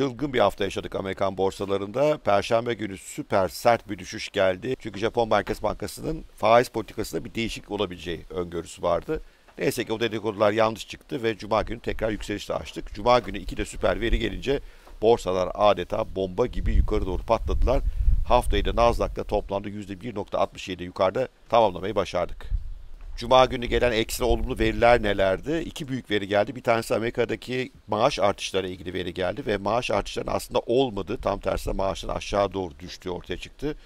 çılgın bir hafta yaşadık Amerikan borsalarında. Perşembe günü süper sert bir düşüş geldi. Çünkü Japon Merkez Bankası'nın faiz politikasında bir değişik olabileceği öngörüsü vardı. Neyse ki o dedikodular yanlış çıktı ve Cuma günü tekrar yükselişte açtık. Cuma günü iki de süper veri gelince borsalar adeta bomba gibi yukarı doğru patladılar. Haftayı da Nasdaq'ta toplamda %1.67 yukarıda tamamlamayı başardık. Cuma günü gelen ekstra olumlu veriler nelerdi? İki büyük veri geldi. Bir tanesi Amerika'daki maaş artışları ilgili veri geldi ve maaş artışlarının aslında olmadı. Tam tersine maaşın aşağı doğru düştüğü ortaya çıktı.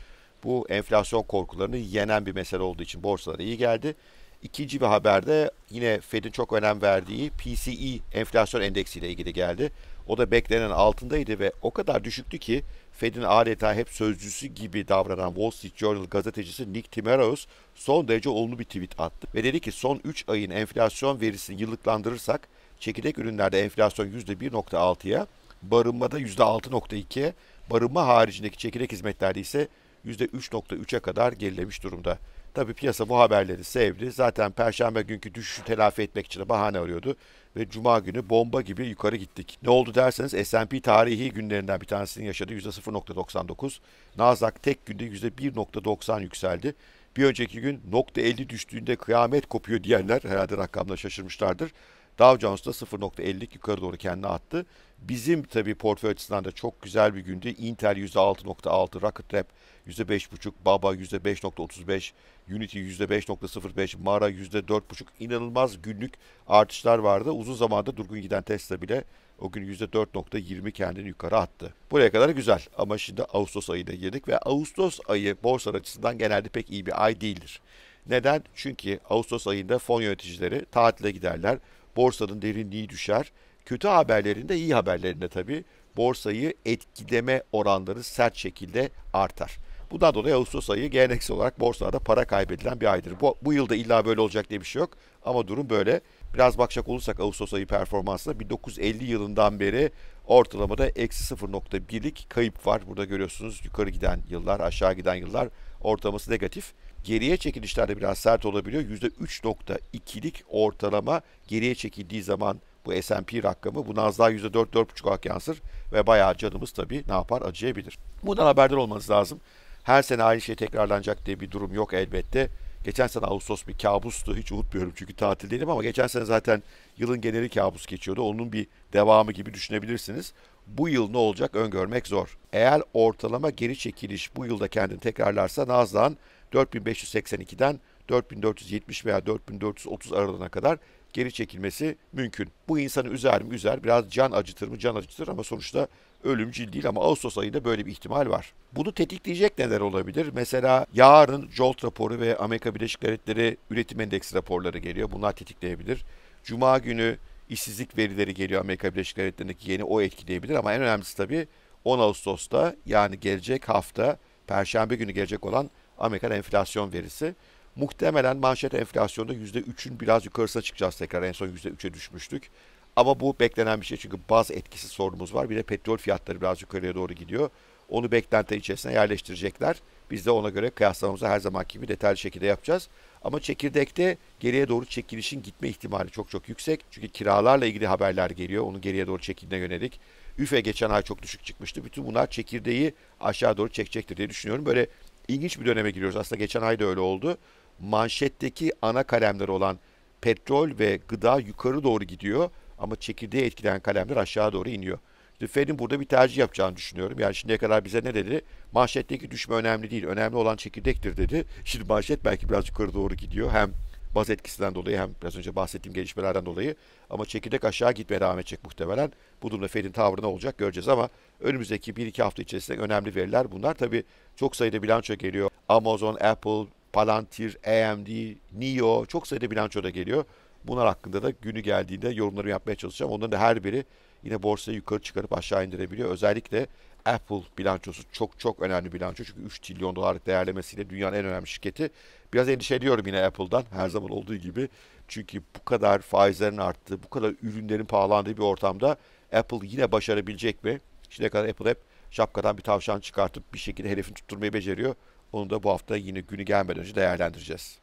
Bu enflasyon korkularını yenen bir mesele olduğu için borsalara iyi geldi. İkinci bir haber de yine Fed'in çok önem verdiği PCE enflasyon endeksiyle ilgili geldi. O da beklenen altındaydı ve o kadar düşüktü ki Fed'in adeta hep sözcüsü gibi davranan Wall Street Journal gazetecisi Nick Timmeros son derece olumlu bir tweet attı. Ve dedi ki son 3 ayın enflasyon verisini yıllıklandırırsak çekirdek ürünlerde enflasyon %1.6'ya, barınmada %6.2'ye, barınma haricindeki çekirdek hizmetlerde ise %3.3'e kadar gerilemiş durumda. Tabii piyasa bu haberleri sevdi. Zaten perşembe günkü düşüşü telafi etmek için bahane arıyordu ve cuma günü bomba gibi yukarı gittik. Ne oldu derseniz S&P tarihi günlerinden bir tanesinin yaşadığı %0.99. Nasdaq tek günde %1.90 yükseldi. Bir önceki gün 50 düştüğünde kıyamet kopuyor diyenler herhalde rakamla şaşırmışlardır. Dow Jones da 0.50 yukarı doğru kendini attı. Bizim tabi portföy açısından da çok güzel bir gündü. Intel %6.6, Rocket Lab %5.5, Baba %5.35, Unity %5.05, Mara %4.5 inanılmaz günlük artışlar vardı. Uzun zamanda durgun giden Tesla bile o gün %4.20 kendini yukarı attı. Buraya kadar güzel ama şimdi Ağustos ayına girdik ve Ağustos ayı borsa açısından genelde pek iyi bir ay değildir. Neden? Çünkü Ağustos ayında fon yöneticileri tatile giderler borsanın derinliği düşer. Kötü haberlerinde iyi haberlerinde tabii borsayı etkileme oranları sert şekilde artar. Bundan dolayı Ağustos ayı geleneksel olarak borsalarda para kaybedilen bir aydır. Bu, bu yılda illa böyle olacak diye bir şey yok ama durum böyle. Biraz bakacak olursak Ağustos ayı performansına 1950 yılından beri ortalamada eksi 0.1'lik kayıp var. Burada görüyorsunuz yukarı giden yıllar, aşağı giden yıllar ortalaması negatif. Geriye çekilişlerde biraz sert olabiliyor. %3.2'lik ortalama geriye çekildiği zaman bu S&P rakamı. Bu az daha %4-4,5 olarak yansır ve bayağı canımız tabii ne yapar acıyabilir. Bundan haberdar olmanız lazım. Her sene aynı şey tekrarlanacak diye bir durum yok elbette. Geçen sene Ağustos bir kabustu. Hiç unutmuyorum çünkü tatildeydim ama geçen sene zaten yılın geneli kabus geçiyordu. Onun bir devamı gibi düşünebilirsiniz. Bu yıl ne olacak öngörmek zor. Eğer ortalama geri çekiliş bu yılda kendini tekrarlarsa Nazlan 4582'den 4470 veya 4430 aralığına kadar geri çekilmesi mümkün. Bu insanı üzer mi üzer biraz can acıtır mı can acıtır ama sonuçta ölümcül değil ama Ağustos ayında böyle bir ihtimal var. Bunu tetikleyecek neler olabilir? Mesela yarın JOLT raporu ve Amerika Birleşik Devletleri üretim endeksi raporları geliyor. Bunlar tetikleyebilir. Cuma günü işsizlik verileri geliyor Amerika Birleşik Devletleri'ndeki yeni o etkileyebilir ama en önemlisi tabii 10 Ağustos'ta yani gelecek hafta Perşembe günü gelecek olan Amerikan enflasyon verisi. Muhtemelen manşet enflasyonda %3'ün biraz yukarısına çıkacağız tekrar. En son %3'e düşmüştük. Ama bu beklenen bir şey çünkü baz etkisi sorunumuz var. Bir de petrol fiyatları biraz yukarıya doğru gidiyor. Onu beklentiler içerisine yerleştirecekler. Biz de ona göre kıyaslamamızı her zaman gibi detaylı şekilde yapacağız. Ama çekirdekte geriye doğru çekilişin gitme ihtimali çok çok yüksek. Çünkü kiralarla ilgili haberler geliyor. Onun geriye doğru çekildiğine yönelik. üfe geçen ay çok düşük çıkmıştı. Bütün bunlar çekirdeği aşağı doğru çekecektir diye düşünüyorum. Böyle ilginç bir döneme giriyoruz. Aslında geçen ay da öyle oldu manşetteki ana kalemler olan petrol ve gıda yukarı doğru gidiyor ama çekirdeği etkileyen kalemler aşağı doğru iniyor. İşte Fed'in burada bir tercih yapacağını düşünüyorum. Yani şimdiye kadar bize ne dedi? Manşetteki düşme önemli değil. Önemli olan çekirdektir dedi. Şimdi manşet belki biraz yukarı doğru gidiyor. Hem baz etkisinden dolayı hem biraz önce bahsettiğim gelişmelerden dolayı ama çekirdek aşağı gitmeye devam edecek muhtemelen. Bu durumda Fed'in tavrı ne olacak göreceğiz ama önümüzdeki 1-2 hafta içerisinde önemli veriler bunlar. Tabi çok sayıda bilanço geliyor. Amazon, Apple, Palantir, AMD, NIO çok sayıda bilançoda geliyor. Bunlar hakkında da günü geldiğinde yorumlarımı yapmaya çalışacağım. Onların da her biri yine borsayı yukarı çıkarıp aşağı indirebiliyor. Özellikle Apple bilançosu çok çok önemli bilanço. Çünkü 3 trilyon dolarlık değerlemesiyle dünyanın en önemli şirketi. Biraz endişe ediyorum yine Apple'dan her zaman olduğu gibi. Çünkü bu kadar faizlerin arttığı, bu kadar ürünlerin pahalandığı bir ortamda Apple yine başarabilecek mi? Şimdiye kadar Apple hep şapkadan bir tavşan çıkartıp bir şekilde hedefini tutturmayı beceriyor. Onu da bu hafta yine günü gelmeden önce değerlendireceğiz.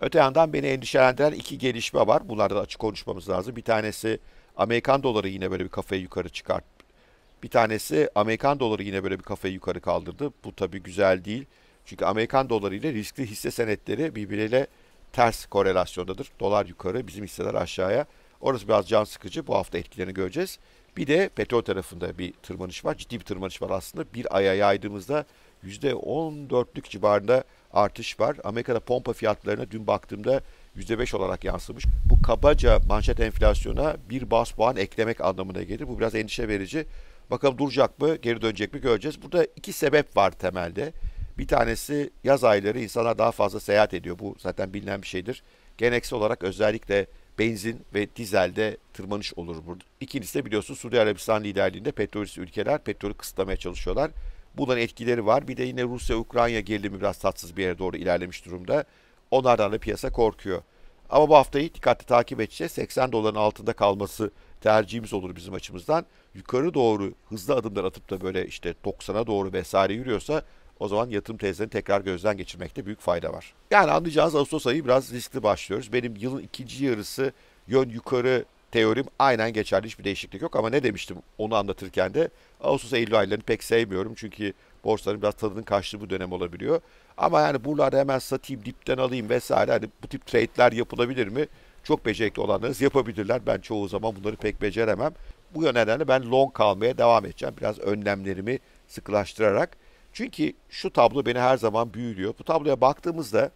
Öte yandan beni endişelendiren iki gelişme var. Bunlarda da açık konuşmamız lazım. Bir tanesi Amerikan doları yine böyle bir kafayı yukarı çıkart. Bir tanesi Amerikan doları yine böyle bir kafayı yukarı kaldırdı. Bu tabii güzel değil. Çünkü Amerikan doları ile riskli hisse senetleri birbiriyle ters korelasyondadır. Dolar yukarı, bizim hisseler aşağıya. Orası biraz can sıkıcı. Bu hafta etkilerini göreceğiz. Bir de petrol tarafında bir tırmanış var. Ciddi bir tırmanış var aslında. Bir aya yaydığımızda %14'lük civarında artış var. Amerika'da pompa fiyatlarına dün baktığımda %5 olarak yansımış. Bu kabaca manşet enflasyona bir bas puan eklemek anlamına gelir. Bu biraz endişe verici. Bakalım duracak mı, geri dönecek mi göreceğiz. Burada iki sebep var temelde. Bir tanesi yaz ayları insanlar daha fazla seyahat ediyor. Bu zaten bilinen bir şeydir. Geneksel olarak özellikle benzin ve dizelde tırmanış olur burada. İkincisi de biliyorsunuz Suudi Arabistan liderliğinde petrolist ülkeler petrolü kısıtlamaya çalışıyorlar. Bunların etkileri var. Bir de yine Rusya-Ukrayna gerilimi biraz tatsız bir yere doğru ilerlemiş durumda. Onlardan da piyasa korkuyor. Ama bu haftayı dikkatli takip edeceğiz. 80 doların altında kalması tercihimiz olur bizim açımızdan. Yukarı doğru hızlı adımlar atıp da böyle işte 90'a doğru vesaire yürüyorsa o zaman yatırım tezlerini tekrar gözden geçirmekte büyük fayda var. Yani anlayacağınız Ağustos ayı biraz riskli başlıyoruz. Benim yılın ikinci yarısı yön yukarı teorim aynen geçerli hiçbir değişiklik yok ama ne demiştim onu anlatırken de Ağustos-Eylül aylarını pek sevmiyorum çünkü borsaların biraz tadının kaçtığı bu dönem olabiliyor. Ama yani buralarda hemen satayım, dipten alayım vesaire hani bu tip trade'ler yapılabilir mi? Çok becerikli olanlarınız yapabilirler. Ben çoğu zaman bunları pek beceremem. Bu nedenle ben long kalmaya devam edeceğim. Biraz önlemlerimi sıkılaştırarak. Çünkü şu tablo beni her zaman büyülüyor. Bu tabloya baktığımızda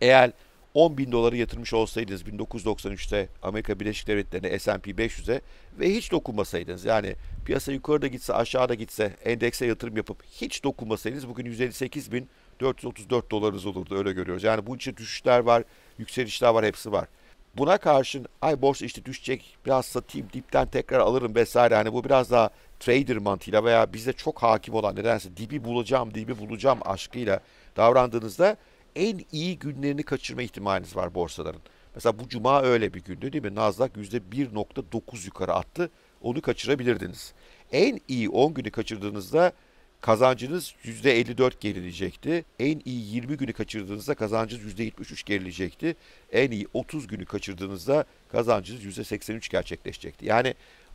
eğer 10 bin doları yatırmış olsaydınız 1993'te Amerika Birleşik Devletleri'ne S&P 500'e ve hiç dokunmasaydınız yani piyasa yukarıda gitse aşağıda gitse endekse yatırım yapıp hiç dokunmasaydınız bugün 158 bin 434 dolarınız olurdu öyle görüyoruz. Yani bunun için düşüşler var, yükselişler var hepsi var. Buna karşın ay borsa işte düşecek biraz satayım dipten tekrar alırım vesaire hani bu biraz daha trader mantığıyla veya bize çok hakim olan nedense dibi bulacağım dibi bulacağım aşkıyla davrandığınızda en iyi günlerini kaçırma ihtimaliniz var borsaların. Mesela bu cuma öyle bir gündü değil mi? Nasdaq %1.9 yukarı attı. Onu kaçırabilirdiniz. En iyi 10 günü kaçırdığınızda kazancınız %54 gerilecekti. En iyi 20 günü kaçırdığınızda kazancınız %73 gerilecekti. En iyi 30 günü kaçırdığınızda kazancınız %83 gerçekleşecekti. Yani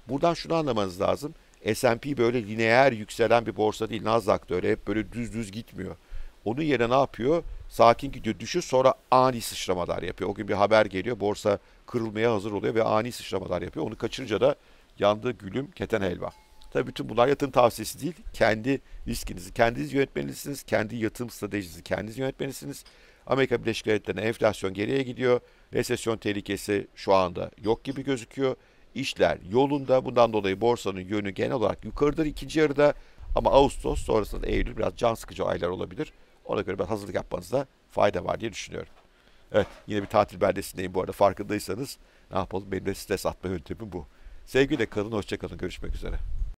buradan şunu anlamanız lazım. S&P böyle lineer yükselen bir borsa değil. Nasdaq da öyle hep böyle düz düz gitmiyor. Onun yerine ne yapıyor? sakin gidiyor düşüş sonra ani sıçramalar yapıyor. O gün bir haber geliyor borsa kırılmaya hazır oluyor ve ani sıçramalar yapıyor. Onu kaçırınca da yandığı gülüm keten helva. Tabii bütün bunlar yatırım tavsiyesi değil. Kendi riskinizi kendiniz yönetmelisiniz. Kendi yatırım stratejinizi kendiniz yönetmelisiniz. Amerika Birleşik Devletleri'ne enflasyon geriye gidiyor. Resesyon tehlikesi şu anda yok gibi gözüküyor. İşler yolunda. Bundan dolayı borsanın yönü genel olarak yukarıdır ikinci yarıda. Ama Ağustos sonrasında Eylül biraz can sıkıcı aylar olabilir. Ona göre ben hazırlık yapmanızda fayda var diye düşünüyorum. Evet yine bir tatil beldesindeyim bu arada farkındaysanız ne yapalım benim de stres atma yöntemim bu. Sevgiyle kalın hoşçakalın görüşmek üzere.